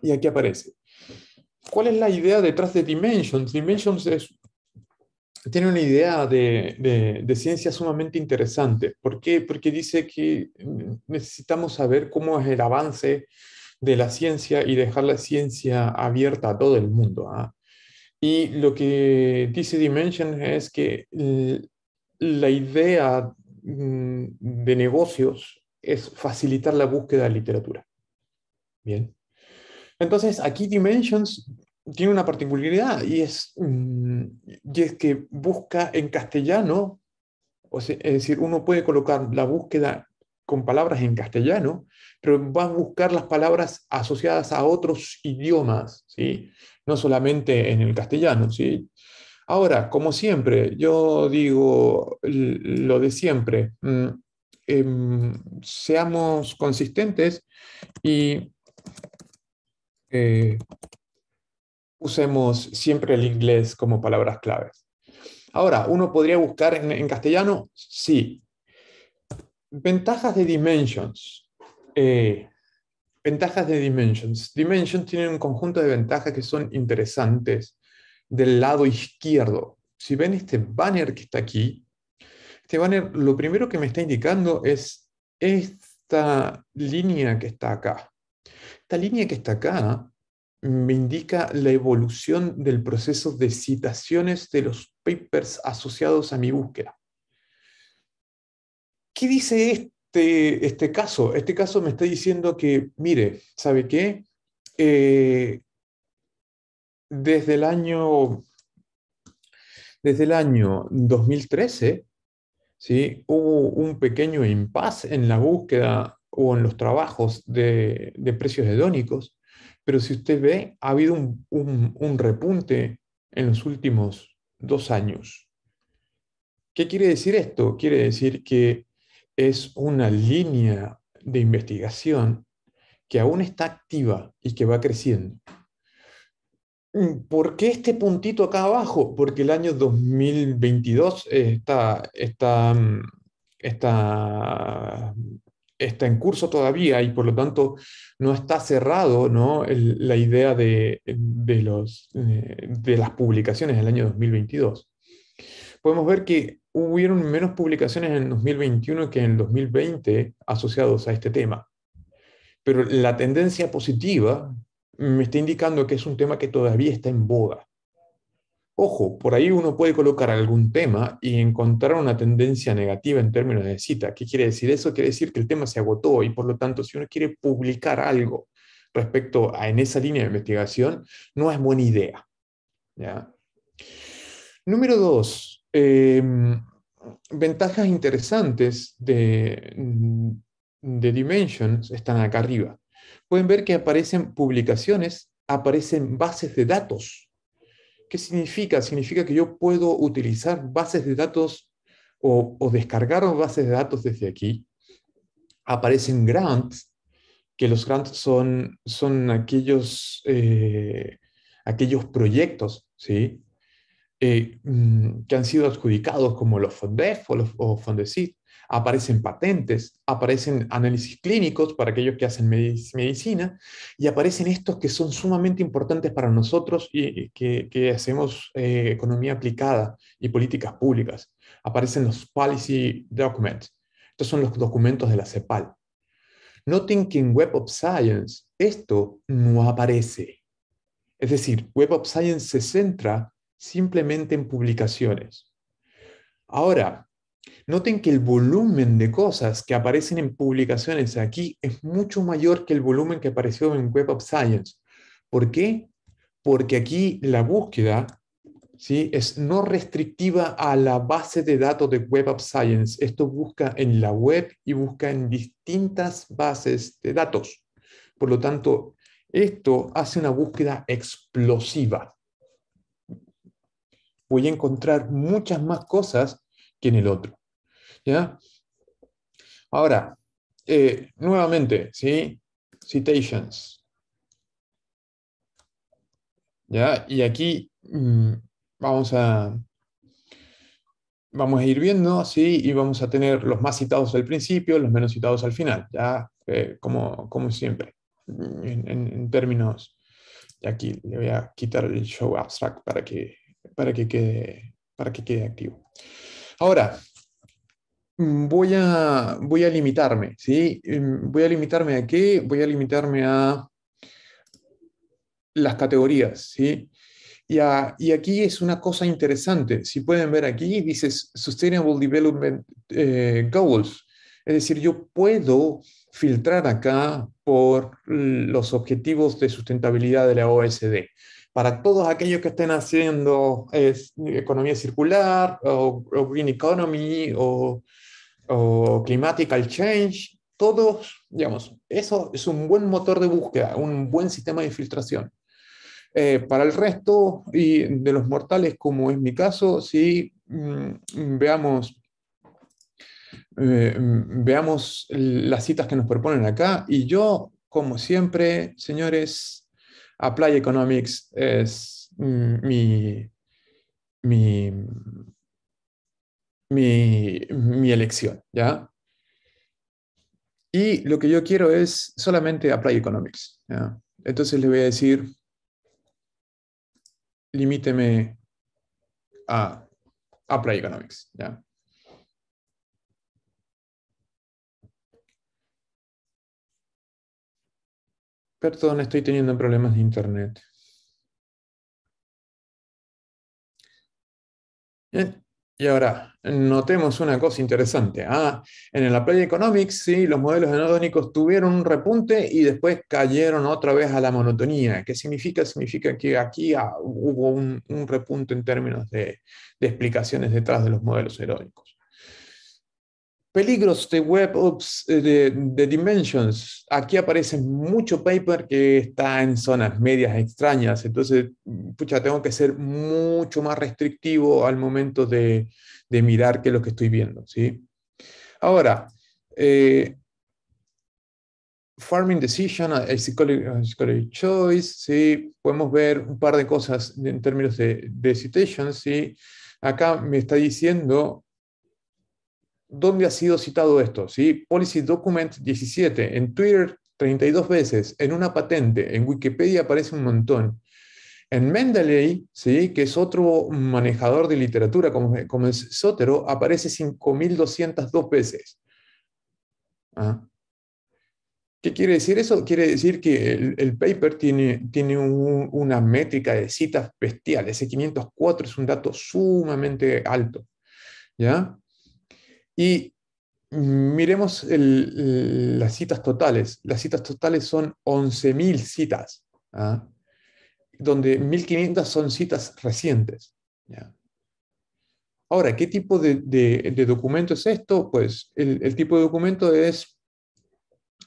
y aquí aparece. ¿Cuál es la idea detrás de Dimensions? Dimensions tiene una idea de, ciencia sumamente interesante. ¿Por qué? Porque dice que necesitamos saber cómo es el avance de la ciencia y dejar la ciencia abierta a todo el mundo. ¿ah? Y lo que dice Dimensions es que la idea mm, de negocios es facilitar la búsqueda de literatura. Bien. Entonces, aquí Dimensions tiene una particularidad y es, mm, que busca en castellano, es decir, uno puede colocar la búsqueda con palabras en castellano, pero va a buscar las palabras asociadas a otros idiomas, ¿sí? no solamente en el castellano. ¿sí? Ahora, como siempre, yo digo lo de siempre, mm, Em, seamos consistentes y eh, usemos siempre el inglés como palabras claves. Ahora, ¿uno podría buscar en, castellano? Sí. Ventajas de dimensions. Eh, ventajas de dimensions. Dimensions tienen un conjunto de ventajas que son interesantes del lado izquierdo. Si ven este banner que está aquí, este banner lo primero que me está indicando es esta línea que está acá. Esta línea que está acá me indica la evolución del proceso de citaciones de los papers asociados a mi búsqueda. ¿Qué dice este, este caso? Este caso me está diciendo que, mire, ¿sabe qué? Eh, desde el año desde el año 2013 Hubo un pequeño impasse en la búsqueda o en los trabajos de, precios hedónicos, pero si usted ve, ha habido un, un repunte en los últimos dos años. ¿Qué quiere decir esto? Quiere decir que es una línea de investigación que aún está activa y que va creciendo. Mm, ¿Por qué este puntito acá abajo? Porque el año 2022 está, está, mm, está, mm, está en curso todavía y por lo tanto no está cerrado ¿no? la idea de, los, eh, de las publicaciones del año 2022. Podemos ver que hubieron menos publicaciones en 2021 que en 2020 asociados a este tema. Pero la tendencia positiva me está indicando que es un tema que todavía está en boda. Ojo, por ahí uno puede colocar algún tema y encontrar una tendencia negativa en términos de cita. ¿Qué quiere decir eso? Quiere decir que el tema se agotó y por lo tanto si uno quiere publicar algo respecto a en esa línea de investigación, no es buena idea. Número dos, em, ventajas interesantes de, de Dimensions están acá arriba pueden ver que aparecen publicaciones, aparecen bases de datos. ¿Qué significa? Significa que yo puedo utilizar bases de datos o, descargar bases de datos desde aquí. Aparecen grants, que los grants son, son aquellos, eh, aquellos proyectos ¿sí? Eh, mm, que han sido adjudicados como los FONDEF o los aparecen patentes, aparecen análisis clínicos para aquellos que hacen medicina y aparecen estos que son sumamente importantes para nosotros y, que, hacemos eh, economía aplicada y políticas públicas. Aparecen los policy documents. Estos son los documentos de la CEPAL. Noten que en Web of Science esto no aparece. Es decir, Web of Science se centra simplemente en publicaciones. Ahora, Noten que el volumen de cosas que aparecen en publicaciones aquí es mucho mayor que el volumen que apareció en Web of Science. ¿Por qué? Porque aquí la búsqueda ¿sí? es no restrictiva a la base de datos de Web of Science. Esto busca en la web y busca en distintas bases de datos. Por lo tanto, esto hace una búsqueda explosiva. Voy a encontrar muchas más cosas que en el otro. ¿Ya? Ahora, eh, nuevamente, ¿sí? Citations. ¿Ya? Y aquí mm, vamos a... Vamos a ir viendo, ¿sí? Y vamos a tener los más citados al principio, los menos citados al final, ¿ya? Eh, como, como siempre, mm, en, en, términos aquí le voy a quitar el show abstract para que, para que, quede, para que quede activo. Ahora, Mm, voy a, voy a limitarme, ¿sí? Mm, voy a limitarme a qué? Voy a limitarme a las categorías, ¿sí? Y, aquí es una cosa interesante. Si pueden ver aquí, dices Sustainable Development eh, Goals. Es decir, yo puedo filtrar acá por los objetivos de sustentabilidad de la OSD. Para todos aquellos que estén haciendo economía circular o green economy o o climatical change, todos, digamos, eso es un buen motor de búsqueda, un buen sistema de filtración. Eh, para el resto y de los mortales, como es mi caso, si mm, veamos, eh, veamos las citas que nos proponen acá, y yo, como siempre, señores, Apply Economics es mm, mi, mi mi, elección, ¿ya? Y lo que yo quiero es solamente Apply Economics, ¿ya? Entonces le voy a decir, limíteme a Apply Economics, ¿ya? Perdón, estoy teniendo problemas de internet. Y ahora, notemos una cosa interesante. Ah, en el Applied Economics, sí, los modelos anodónicos tuvieron un repunte y después cayeron otra vez a la monotonía. ¿Qué significa? Significa que aquí ah, hubo un, repunte en términos de, explicaciones detrás de los modelos anodónicos. Peligros de Web eh, de, Dimensions. Aquí aparece mucho paper que está en zonas medias extrañas, entonces, pucha, tengo que ser mucho más restrictivo al momento de, mirar qué es lo que estoy viendo, ¿sí? Ahora, eh, Farming Decision, eh, Psychology Choice, ¿sí? Podemos ver un par de cosas en términos de, citations, ¿sí? Acá me está diciendo dónde ha sido citado esto. ¿sí? Policy Document 17, en Twitter 32 veces, en una patente, en Wikipedia aparece un montón. En Mendeley, ¿sí? que es otro manejador de literatura como, como es Sotero, aparece 5.202 veces. ¿Ah? ¿Qué quiere decir eso? Quiere decir que el, paper tiene, tiene una métrica de citas bestial. Ese 504 es un dato sumamente alto. ¿ya? Y mm, miremos las citas totales. Las citas totales son 11.000 citas, ¿ah? donde 1.500 son citas recientes. Ahora, ¿qué tipo de, documento es esto? Pues el, tipo de documento es,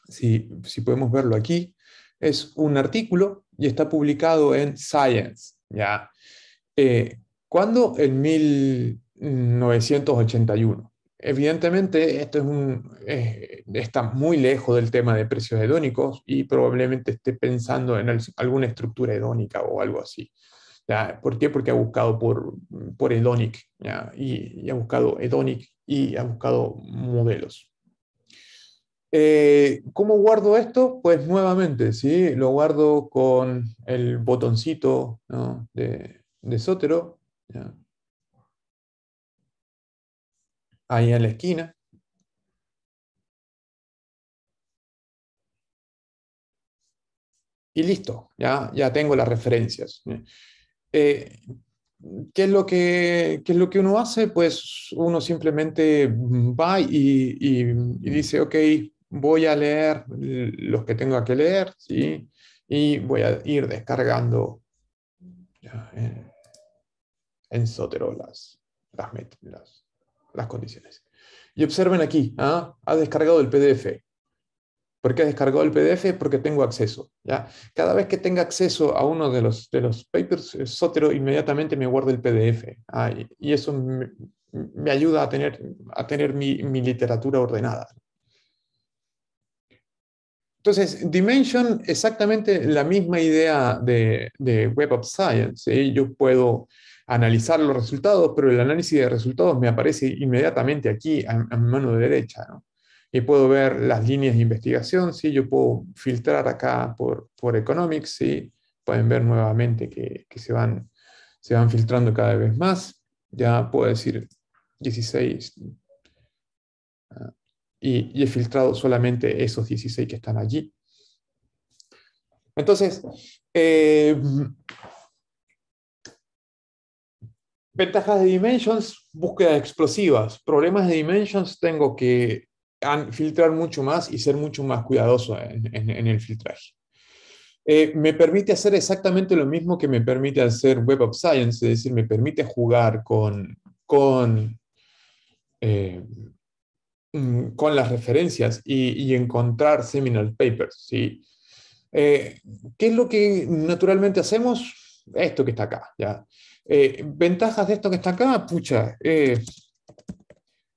si, podemos verlo aquí, es un artículo y está publicado en Science. ¿ya? Eh, ¿Cuándo? En 1981. Evidentemente, esto está muy lejos del tema de precios hedónicos y probablemente esté pensando en alguna estructura hedónica o algo así. ¿Por qué? Porque ha buscado por, por hedonic Y, ha buscado hedonic y ha buscado modelos. Eh, ¿Cómo guardo esto? Pues nuevamente, ¿sí? lo guardo con el botoncito de, de Sotero ahí en la esquina. Y listo, ya, ya tengo las referencias. Eh, ¿qué, es lo que, es lo que uno hace? Pues uno simplemente va y, dice, ok, voy a leer los que tengo que leer, ¿sí? y voy a ir descargando en, Sotero las, las, las condiciones. Y observen aquí, ¿ah? ha descargado el PDF. ¿Por qué ha descargado el PDF? Porque tengo acceso. ¿ya? Cada vez que tenga acceso a uno de los, de los papers, eh, Sotero inmediatamente me guarda el PDF. ¿ah? Y eso me, ayuda a tener, a tener mi, literatura ordenada. Entonces, Dimension, exactamente la misma idea de, Web of Science. Yo puedo analizar los resultados, pero el análisis de resultados me aparece inmediatamente aquí, a, mi mano derecha. Y puedo ver las líneas de investigación, yo puedo filtrar acá por, por Economics, pueden ver nuevamente que, se, van, se van filtrando cada vez más. Ya puedo decir 16. Ah, y, he filtrado solamente esos 16 que están allí. Entonces, eh, Ventajas de Dimensions, búsquedas explosivas. Problemas de Dimensions, tengo que filtrar mucho más y ser mucho más cuidadoso en, el filtraje. Eh, me permite hacer exactamente lo mismo que me permite hacer Web of Science, es decir, me permite jugar con, con, eh, mm, con las referencias y, encontrar seminal papers. ¿sí? Eh, ¿Qué es lo que naturalmente hacemos? Esto que está acá. ¿ya? Eh, ventajas de esto que está acá, pucha, eh,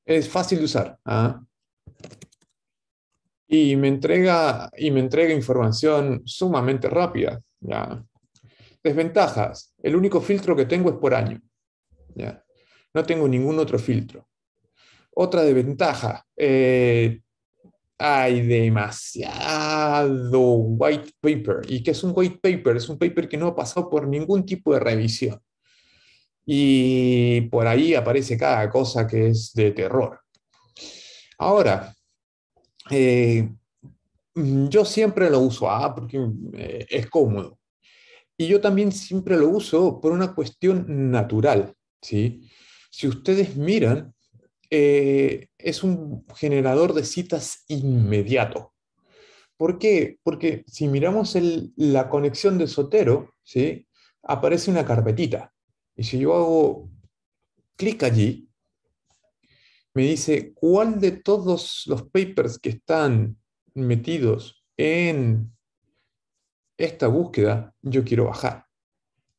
es fácil de usar. ¿ah? Y, me entrega, y me entrega información sumamente rápida. Desventajas, el único filtro que tengo es por año. No tengo ningún otro filtro. Otra desventaja, eh, hay demasiado white paper. ¿Y qué es un white paper? Es un paper que no ha pasado por ningún tipo de revisión y por ahí aparece cada cosa que es de terror. Ahora, eh, mm, yo siempre lo uso A ah, porque eh, es cómodo. Y yo también siempre lo uso por una cuestión natural. ¿sí? Si ustedes miran, eh, es un generador de citas inmediato. ¿Por qué? Porque si miramos la conexión de Sotero, ¿sí? aparece una carpetita. Y si yo hago clic allí, me dice cuál de todos los papers que están metidos en esta búsqueda yo quiero bajar.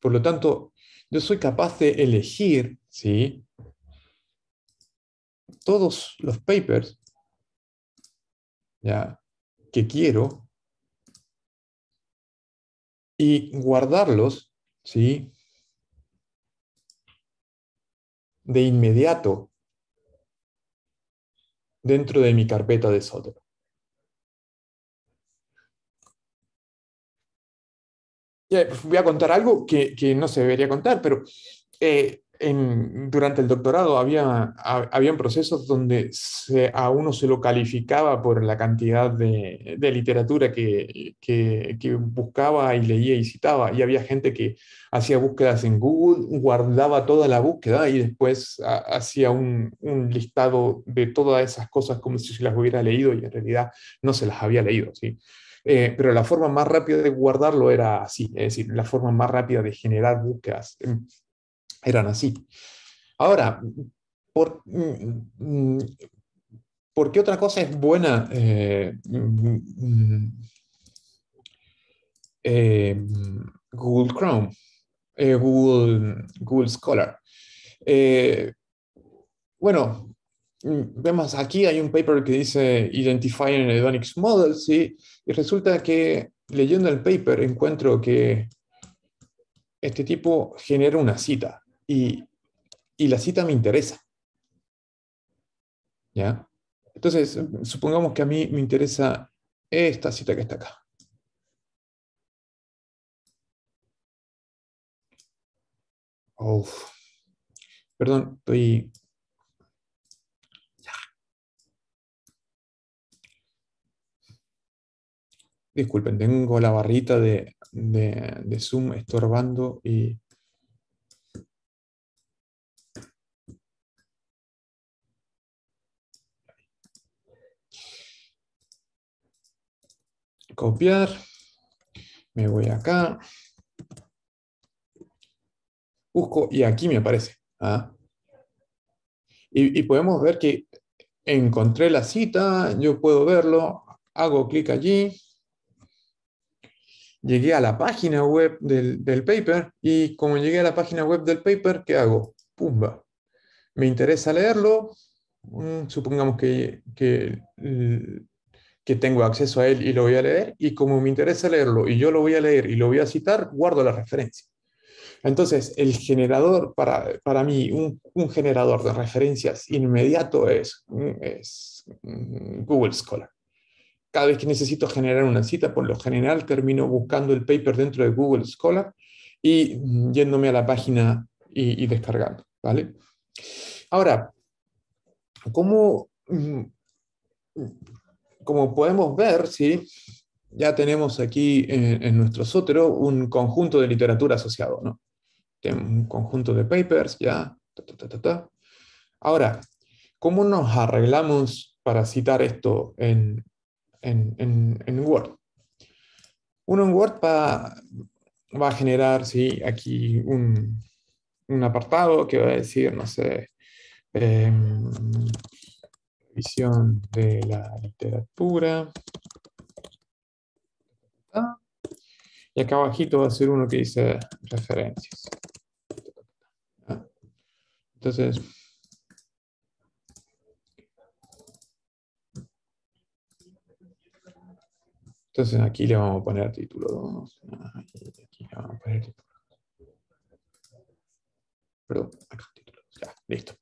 Por lo tanto, yo soy capaz de elegir, ¿sí? Todos los papers ¿ya? que quiero y guardarlos, ¿sí? de inmediato dentro de mi carpeta de sótano. Pues, voy a contar algo que, no se debería contar, pero eh, durante el doctorado había, habían procesos donde a uno se lo calificaba por la cantidad de, literatura que, buscaba y leía y citaba. Y había gente que hacía búsquedas en Google, guardaba toda la búsqueda y después hacía un, listado de todas esas cosas como si se las hubiera leído y en realidad no se las había leído. ¿sí? Eh, pero la forma más rápida de guardarlo era así, es decir, la forma más rápida de generar búsquedas eran así. Ahora, mm, mm, ¿por, qué otra cosa es buena? Eh, mm, eh, Google Chrome, eh, Google, Scholar. bueno, vemos aquí hay un paper que dice Identifying Hedonic Models ¿sí? y resulta que leyendo el paper encuentro que este tipo genera una cita y, la cita me interesa. ¿Ya? Entonces, supongamos que a mí me interesa esta cita que está acá. Uf. Perdón, estoy... Disculpen, tengo la barrita de, de Zoom estorbando y copiar, me voy acá, busco y aquí me aparece. ¿ah? Y, podemos ver que encontré la cita, yo puedo verlo, hago clic allí, llegué a la página web del, paper y como llegué a la página web del paper, ¿qué hago? Pumba. Me interesa leerlo, mm, supongamos que, que que tengo acceso a él y lo voy a leer, y como me interesa leerlo y yo lo voy a leer y lo voy a citar, guardo la referencia. Entonces, el generador, para, mí, un, generador de referencias inmediato es, mm, mm, Google Scholar. Cada vez que necesito generar una cita, por lo general termino buscando el paper dentro de Google Scholar y mm, yéndome a la página y, descargando, ¿vale? Ahora, ¿cómo, como podemos ver, ¿sí? ya tenemos aquí eh, en, nuestro sótero un conjunto de literatura asociado. ¿no? un conjunto de papers, ya. Ahora, ¿cómo nos arreglamos para citar esto en, en, Word? Uno en Word va, a generar ¿sí? aquí un, apartado que va a decir, no sé, em, visión de la literatura. Ah. Y acá abajito va a ser uno que dice referencias. Ah. Entonces, entonces aquí le vamos a poner título 2. Ah, aquí le vamos a poner título. Perdón, acá título. Ya, listo.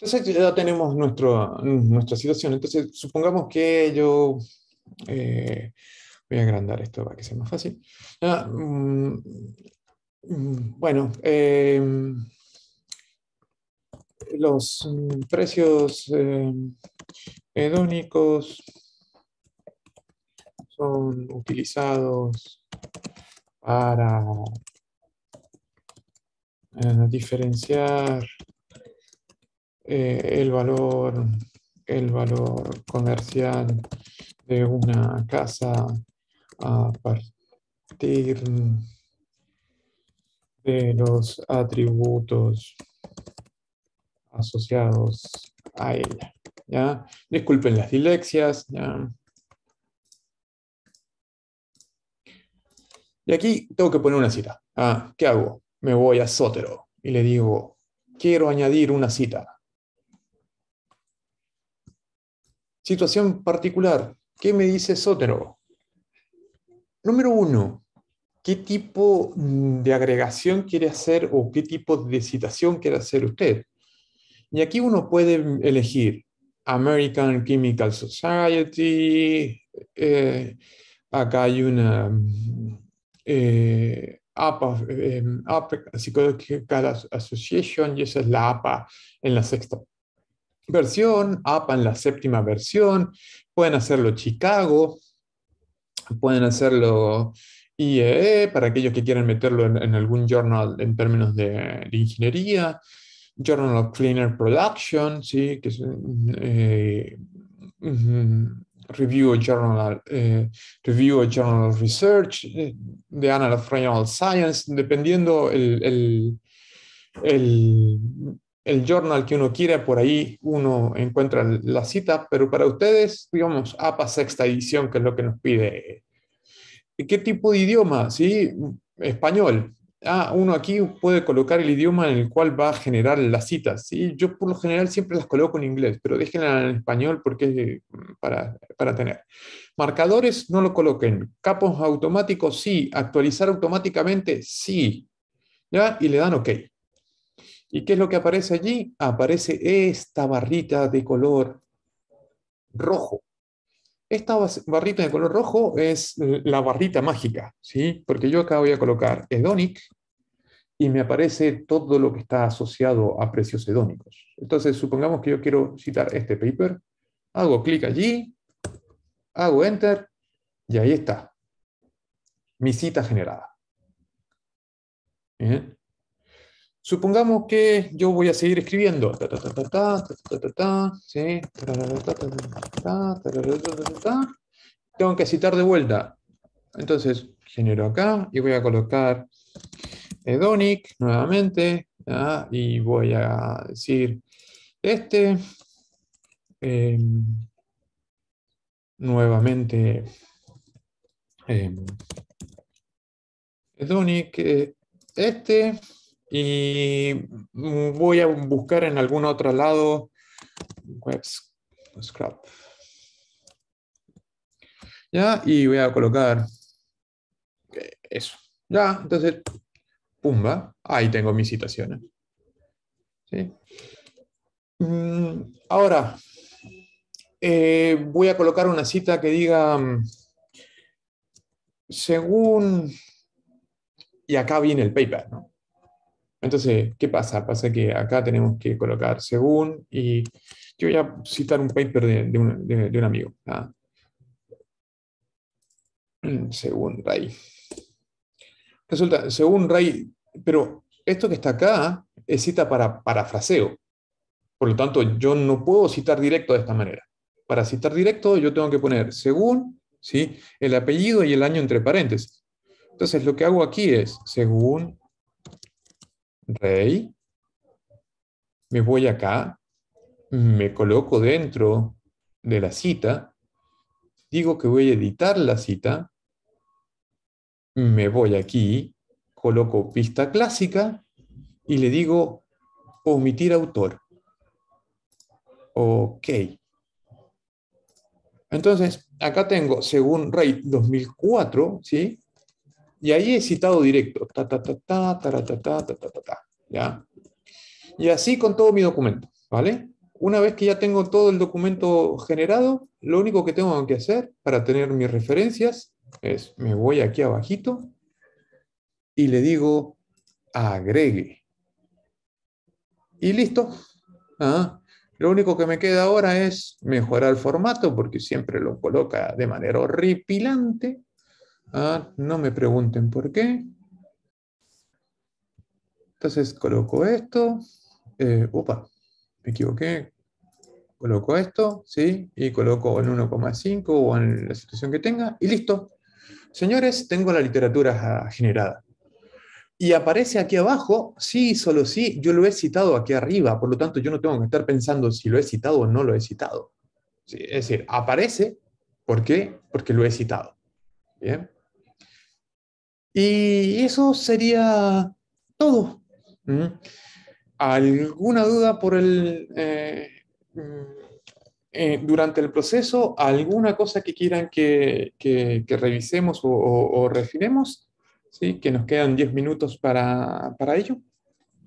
Entonces ya tenemos nuestra situación. Entonces supongamos que yo... Eh, voy a agrandar esto para que sea más fácil. Ah, mm, mm, bueno, em, los mm, precios em, hedónicos son utilizados para eh, diferenciar eh, el, valor, el valor comercial de una casa a partir de los atributos asociados a ella. Disculpen las dilexias. Y aquí tengo que poner una cita. Ah, ¿Qué hago? Me voy a Sotero y le digo, quiero añadir una cita. Situación particular. ¿Qué me dice Sotero? Número uno, ¿qué tipo mm, de agregación quiere hacer o qué tipo de citación quiere hacer usted? Y aquí uno puede elegir American Chemical Society, eh, acá hay una eh, APA, eh, APA Psychological Association y esa es la APA en la sexta versión, APA en la séptima versión, pueden hacerlo Chicago, pueden hacerlo IEE e, para aquellos que quieran meterlo en, algún journal en términos de, ingeniería, Journal of Cleaner Production, ¿sí? que es eh, Review Journal, eh, Review Journal of Research, eh, de The of Science, dependiendo el el journal que uno quiera, por ahí uno encuentra la cita, pero para ustedes, digamos, APA sexta edición, que es lo que nos pide. Eh, ¿Qué tipo de idioma? ¿Sí? Español. Ah, uno aquí puede colocar el idioma en el cual va a generar la cita. ¿sí? Yo por lo general siempre las coloco en inglés, pero déjenla en español porque mm, para, para tener. Marcadores no lo coloquen. Capos automáticos sí. Actualizar automáticamente sí. ¿Ya? Y le dan OK. ¿Y qué es lo que aparece allí? Aparece esta barrita de color rojo. Esta barrita de color rojo es la barrita mágica, ¿sí? Porque yo acá voy a colocar hedonic y me aparece todo lo que está asociado a precios edónicos Entonces, supongamos que yo quiero citar este paper, hago clic allí, hago enter y ahí está. Mi cita generada. Bien. Supongamos que yo voy a seguir escribiendo. Tengo que citar de vuelta. Entonces, genero acá y voy a colocar Edonic nuevamente. Y voy a decir este. nuevamente. Edonic. este y voy a buscar en algún otro lado web scrap. ¿Ya? Y voy a colocar eh, eso. ¿Ya? Entonces, pumba, ahí tengo mis citaciones. ¿Sí? Mm, ahora, eh, voy a colocar una cita que diga, mm, según, y acá viene el paper, ¿no? Entonces, ¿qué pasa? Pasa que acá tenemos que colocar según y yo voy a citar un paper de, un, amigo. ¿ah? Según Ray. Resulta, según Ray, pero esto que está acá es cita para parafraseo. Por lo tanto, yo no puedo citar directo de esta manera. Para citar directo, yo tengo que poner según, ¿sí? el apellido y el año entre paréntesis. Entonces, lo que hago aquí es, según Rey, me voy acá, me coloco dentro de la cita, digo que voy a editar la cita, me voy aquí, coloco pista clásica y le digo omitir autor. Ok. Entonces, acá tengo, según Rey 2004, ¿sí? Y ahí he citado directo. ta, ta, ta, ta, ta, ta, ta, ta, ¿ya? Y así con todo mi documento, ¿vale? Una vez que ya tengo todo el documento generado, lo único que tengo que hacer para tener mis referencias es, me voy aquí abajito y le digo agregue. Y listo. ¿ah? lo único que me queda ahora es mejorar el formato porque siempre lo coloca de manera horripilante. Ah, no me pregunten por qué. Entonces coloco esto. opa, eh, me equivoqué. Coloco esto, ¿sí? Y coloco en 1,5 o en la situación que tenga. Y listo. Señores, tengo la literatura generada. Y aparece aquí abajo, sí, solo sí, yo lo he citado aquí arriba, por lo tanto yo no tengo que estar pensando si lo he citado o no lo he citado. es decir, aparece, ¿por qué? Porque lo he citado. Bien. Y eso sería todo. ¿Mm? ¿Alguna duda por el, eh, mm, eh, durante el proceso? ¿Alguna cosa que quieran que, revisemos o, o, refinemos? ¿Sí? Que nos quedan 10 minutos para, ello.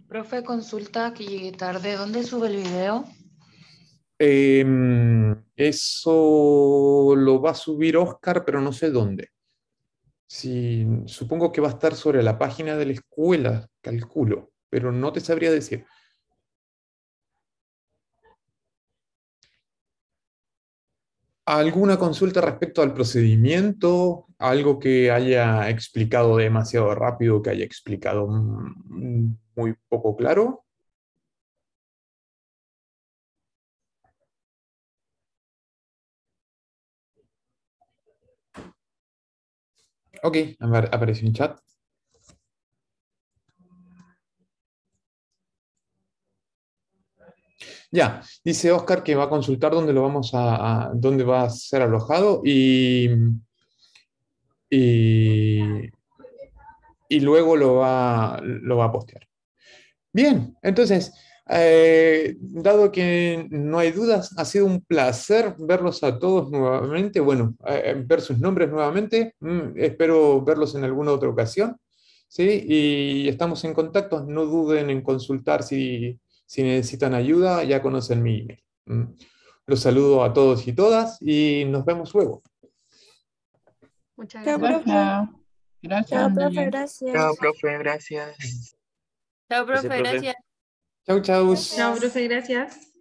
Profe, consulta que llegué tarde. ¿Dónde sube el video? Em, eso lo va a subir Oscar, pero no sé dónde. Sí, supongo que va a estar sobre la página de la escuela, calculo, pero no te sabría decir. ¿Alguna consulta respecto al procedimiento? ¿Algo que haya explicado demasiado rápido, que haya explicado mm, muy poco claro? Ok, apareció en chat. Ya, dice Oscar que va a consultar dónde lo vamos dónde va a ser alojado y, y, luego lo lo va a postear. Bien, entonces, eh, dado que no hay dudas, ha sido un placer verlos a todos nuevamente, bueno, ver sus nombres nuevamente, mm, espero verlos en alguna otra ocasión, ¿sí? Y estamos en contacto, no duden en consultar si, necesitan ayuda, ya conocen mi email. Mm. Los saludo a todos y todas y nos vemos luego. Muchas gracias. Gracias. Chao, profe, gracias. Chao, profe, gracias. Chao, profe, gracias. Chau, chau. Chau, profe, gracias.